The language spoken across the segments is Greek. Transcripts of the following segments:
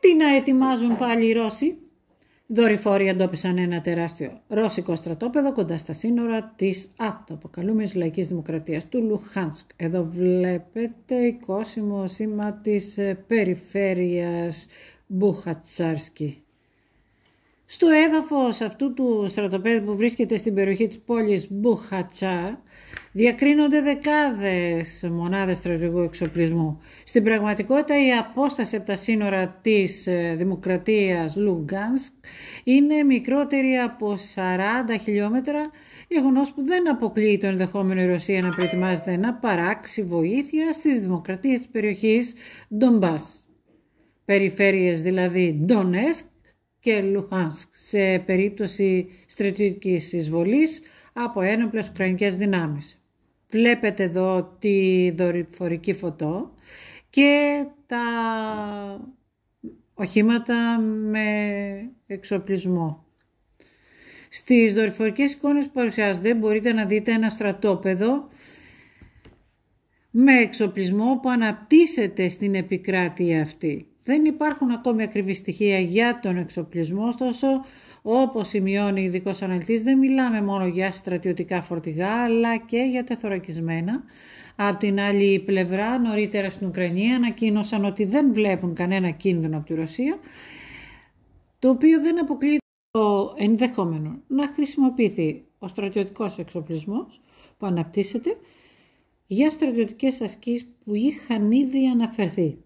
Τι να ετοιμάζουν πάλι οι Ρώσοι. Δορυφόροι εντόπισαν ένα τεράστιο ρώσικο στρατόπεδο κοντά στα σύνορα της αυτοαποκαλούμενης Λαϊκής δημοκρατίας του Λουχάνσκ. Εδώ βλέπετε κόσμο σήμα της περιφέρειας Μπουχατσάρσκι. Στο έδαφος αυτού του στρατοπέδου που βρίσκεται στην περιοχή της πόλης Μπουχατσά διακρίνονται δεκάδες μονάδες στρατηγικού εξοπλισμού. Στην πραγματικότητα η απόσταση από τα σύνορα της ε, Δημοκρατίας Λουγκάνσκ είναι μικρότερη από 40 χιλιόμετρα, γεγονός που δεν αποκλείει το ενδεχόμενο η Ρωσία να προετοιμάζεται να παράξει βοήθεια στις δημοκρατίες της περιοχής Ντομπάς. Περιφέρειες δηλαδή Ντονέσκ, και Λουχάνσκ σε περίπτωση στρατιωτικής εισβολής από ένοπλες ουκρανικές δυνάμεις. Βλέπετε εδώ τη δορυφορική φωτό και τα οχήματα με εξοπλισμό. Στις δορυφορικές εικόνες που παρουσιάζονται μπορείτε να δείτε ένα στρατόπεδο με εξοπλισμό που αναπτύσσεται στην επικράτεια αυτή. Δεν υπάρχουν ακόμη ακριβή στοιχεία για τον εξοπλισμό, ωστόσο, όπως σημειώνει ειδικός αναλυτής, δεν μιλάμε μόνο για στρατιωτικά φορτηγά, αλλά και για τεθωρακισμένα. Απ' την άλλη πλευρά, νωρίτερα στην Ουκρανία ανακοίνωσαν ότι δεν βλέπουν κανένα κίνδυνο από τη Ρωσία, το οποίο δεν αποκλείει το ενδεχόμενο να χρησιμοποιηθεί ο στρατιωτικός εξοπλισμός που αναπτύσσεται για στρατιωτικές ασκήσεις που είχαν ήδη αναφερθεί.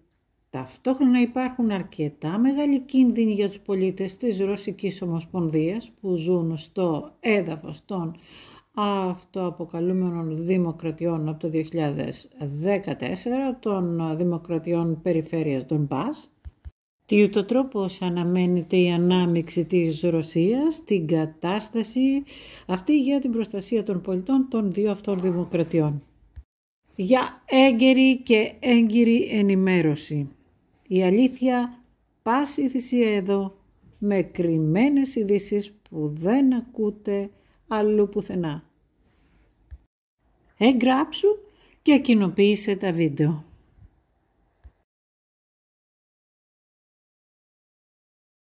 Ταυτόχρονα υπάρχουν αρκετά μεγάλοι κίνδυνοι για τους πολίτες της Ρωσικής Ομοσπονδίας που ζουν στο έδαφος των αυτοαποκαλούμενων δημοκρατιών από το 2014, των δημοκρατιών περιφέρειας των ΠΑΣ. Τι ούτω τρόπος αναμένεται η ανάμειξη της Ρωσίας στην κατάσταση αυτή για την προστασία των πολιτών των δύο αυτών δημοκρατιών. Για έγκαιρη και έγκυρη ενημέρωση. Η αλήθεια πάση θυσία εδώ με κρυμμένες ειδήσεις που δεν ακούτε αλλού πουθενά. Εγγράψου και κοινοποίησε τα βίντεο.